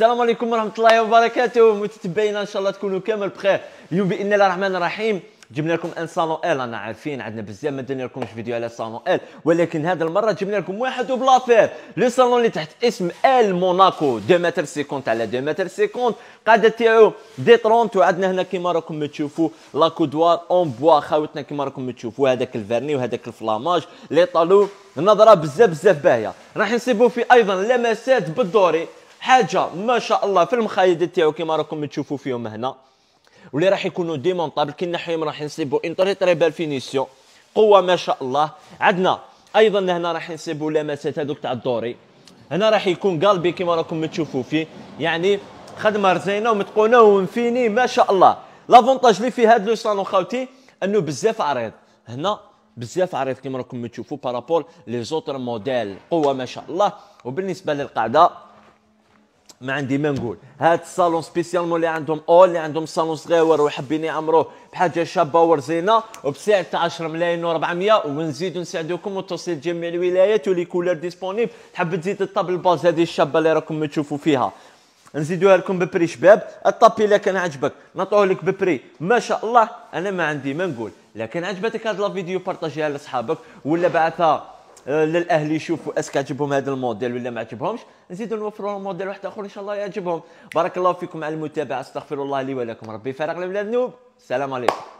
السلام عليكم ورحمه الله وبركاته متتبعينا ان شاء الله تكونوا كامل بخير اليوم باذن الله الرحمن الرحيم جبنا لكم ان صالون ال انا عارفين عندنا بزاف ما درنا لكمش فيديو على صالون ال ولكن هذه المره جبنا لكم واحد وبلافير لو صالون اللي تحت اسم ال موناكو 2 متر 50 على 2 متر 50 قاعده تاعو دي 30 وعندنا هنا كيما راكم تشوفوا لا كودوار اون بوا خاوتنا كيما راكم تشوفوا هذاك الفرني وهذاك الفلاماج لي طالو نظره بزاف بزاف باهيه راح نصيبوا فيه ايضا لمسات بالدوري حاجه ما شاء الله في المخايد تاعو كيما راكم تشوفوا فيهم هنا واللي راح يكونوا ديمونطابل كي نحيهم راح نصيبوا انتري تري بال فينيسيون قوه ما شاء الله عندنا ايضا هنا راح نصيبوا لمسات هذوك تاع الدوري هنا راح يكون قلبي كيما راكم تشوفوا فيه يعني خدمه رزينه ومتقونه ومفيني ما شاء الله لافونتاج اللي في هذا لو سالون خاوتي انه بزاف عريض هنا بزاف عريض كيما راكم تشوفوا بارابول لي زوتر موديل قوه ما شاء الله وبالنسبه للقاعده ما عندي ما نقول هاد الصالون سبيسيالمون اللي عندهم اول اللي عندهم صالون صغير وحابين يعمروه بحاجه شابه ورزينه وبسعر تاع 10 ملايين و400 ونزيدو نساعدوكم وتوصيل جميع الولايات ولي كولور ديسبونيب تحب تزيد الطابل باز هذه الشابه اللي راكم تشوفوا فيها نزيدوها لكم ببري شباب الطابي الا كان عجبك نعطوه لك ببري ما شاء الله انا ما عندي ما نقول لكن عجبتك هاد لا فيديو بارطاجيها لاصحابك ولا بعثها آه، للاهلي يشوفوا اسك عجبهم هذا الموديل ولا ما عجبهمش نزيدوا نوفروا لهم موديل واحد اخر ان شاء الله يعجبهم بارك الله فيكم على المتابعه استغفر الله لي ولكم ربي فارق الاولاد الذنوب السلام عليكم